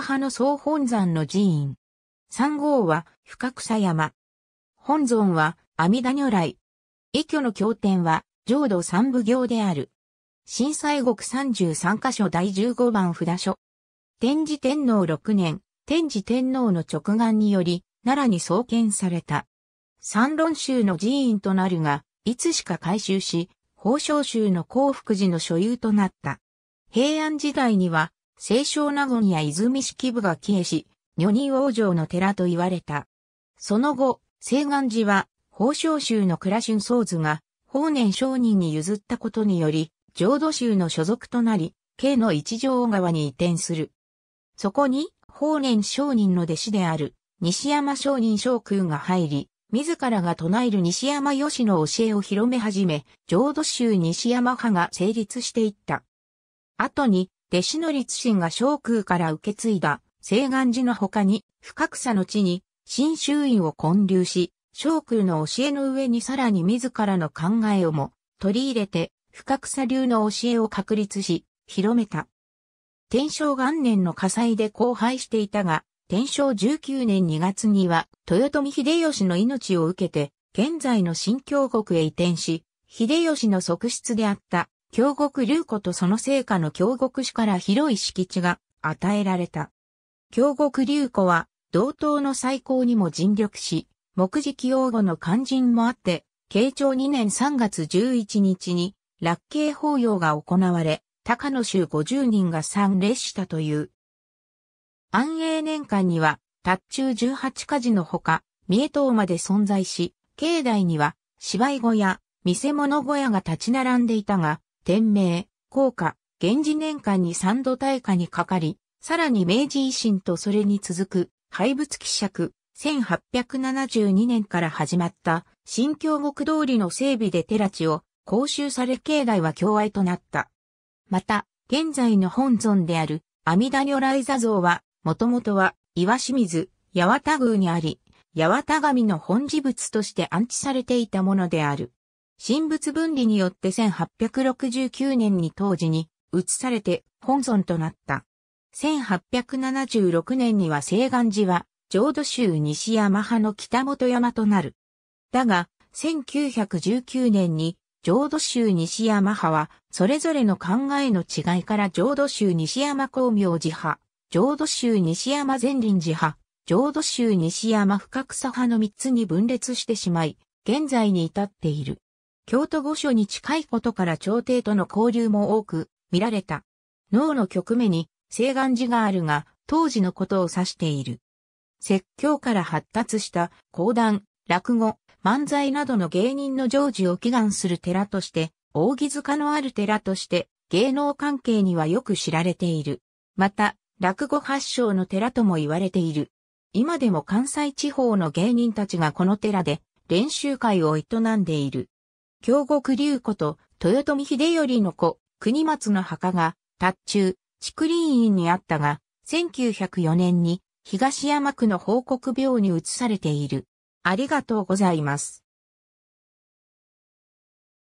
派の総本山の寺院。三号は深草山。本尊は阿弥陀如来。異居の経典は浄土三部行である。震災国十三箇所第十五番札所。天智天皇六年、天智天皇の直眼により、奈良に創建された。三論宗の寺院となるが、いつしか改修し、宝生宗の幸福寺の所有となった。平安時代には、清少納言や泉式部が消えし、女人王城の寺と言われた。その後、清願寺は、宝生州の倉春宗図が、法然上人に譲ったことにより、浄土宗の所属となり、京の一条大川に移転する。そこに、法然上人の弟子である、西山上人将空が入り、自らが唱える西山義の教えを広め始め、浄土宗西山派が成立していった。後に、弟子の立信が昇空から受け継いだ、西岸寺の他に、深草の地に、新宗院を建立し、昇空の教えの上にさらに自らの考えをも取り入れて、深草流の教えを確立し、広めた。天正元年の火災で荒廃していたが、天正19年2月には、豊臣秀吉の命を受けて、現在の新京国へ移転し、秀吉の側室であった京極流子とその成果の京極氏から広い敷地が与えられた。京極流子は、同等の最高にも尽力し、目次起用後の肝心もあって、慶長2年3月11日に、落慶法要が行われ、高野州50人が参列したという。安永年間には、達中18家事のほか、三重島まで存在し、境内には、芝居小屋、見せ物小屋が立ち並んでいたが、天明、高下、源氏年間に三度大火にかかり、さらに明治維新とそれに続く廃仏希釈、1872年から始まった新京極通りの整備で寺地を公衆され境内は境愛となった。また、現在の本尊である阿弥陀如来座像は、もともとは岩清水、八幡宮にあり、八幡神の本事物として安置されていたものである。神仏分離によって1869年に当時に移されて本尊となった。1876年には西岸寺は浄土宗西山派の北本山となる。だが、1919年に浄土宗西山派はそれぞれの考えの違いから浄土宗西山光明寺派、浄土宗西山善林寺派、浄土宗西山深草派の3つに分裂してしまい、現在に至っている。京都御所に近いことから朝廷との交流も多く見られた。脳の局目に西岸寺があるが、当時のことを指している。説教から発達した講談、落語、漫才などの芸人の成就を祈願する寺として、扇塚のある寺として芸能関係にはよく知られている。また、落語発祥の寺とも言われている。今でも関西地方の芸人たちがこの寺で練習会を営んでいる。京極竜子と豊臣秀頼の子、国松の墓が、達中、竹林院にあったが、1904年に東山区の報告病に移されている。ありがとうございます。